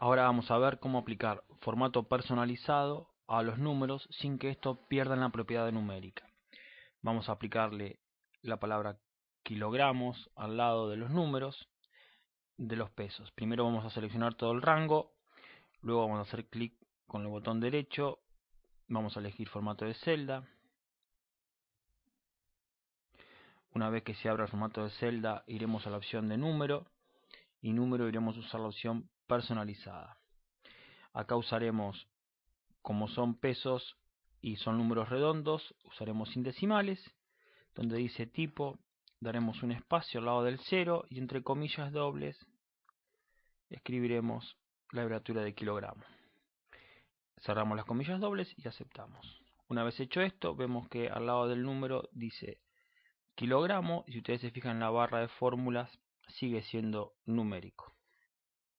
Ahora vamos a ver cómo aplicar formato personalizado a los números sin que esto pierda la propiedad numérica. Vamos a aplicarle la palabra kilogramos al lado de los números de los pesos. Primero vamos a seleccionar todo el rango, luego vamos a hacer clic con el botón derecho, vamos a elegir formato de celda. Una vez que se abra el formato de celda iremos a la opción de número y número iremos a usar la opción personalizada. Acá usaremos, como son pesos y son números redondos, usaremos sin decimales, donde dice tipo, daremos un espacio al lado del cero y entre comillas dobles escribiremos la abreviatura de kilogramo. Cerramos las comillas dobles y aceptamos. Una vez hecho esto, vemos que al lado del número dice kilogramo y si ustedes se fijan en la barra de fórmulas sigue siendo numérico.